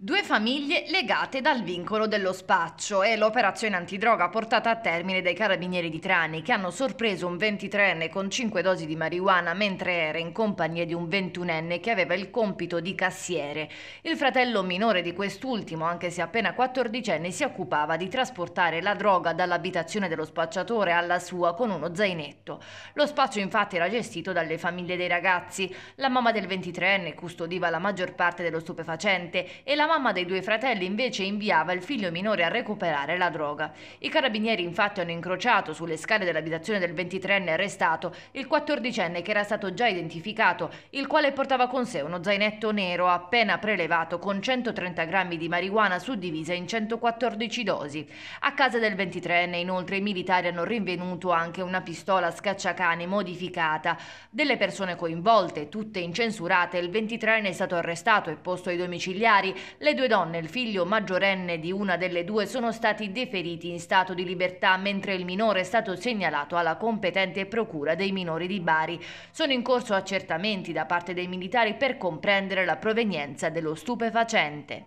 Due famiglie legate dal vincolo dello spaccio e l'operazione antidroga portata a termine dai carabinieri di Trani che hanno sorpreso un 23enne con 5 dosi di marijuana mentre era in compagnia di un 21enne che aveva il compito di cassiere. Il fratello minore di quest'ultimo, anche se appena 14enne, si occupava di trasportare la droga dall'abitazione dello spacciatore alla sua con uno zainetto. Lo spaccio infatti era gestito dalle famiglie dei ragazzi. La mamma del 23enne custodiva la maggior parte dello stupefacente e la mamma dei due fratelli invece inviava il figlio minore a recuperare la droga. I carabinieri infatti hanno incrociato sulle scale dell'abitazione del 23enne arrestato il 14enne che era stato già identificato, il quale portava con sé uno zainetto nero appena prelevato con 130 grammi di marijuana suddivisa in 114 dosi. A casa del 23enne inoltre i militari hanno rinvenuto anche una pistola scacciacane modificata. Delle persone coinvolte, tutte incensurate, il 23enne è stato arrestato e posto ai domiciliari le due donne e il figlio maggiorenne di una delle due sono stati deferiti in stato di libertà, mentre il minore è stato segnalato alla competente procura dei minori di Bari. Sono in corso accertamenti da parte dei militari per comprendere la provenienza dello stupefacente.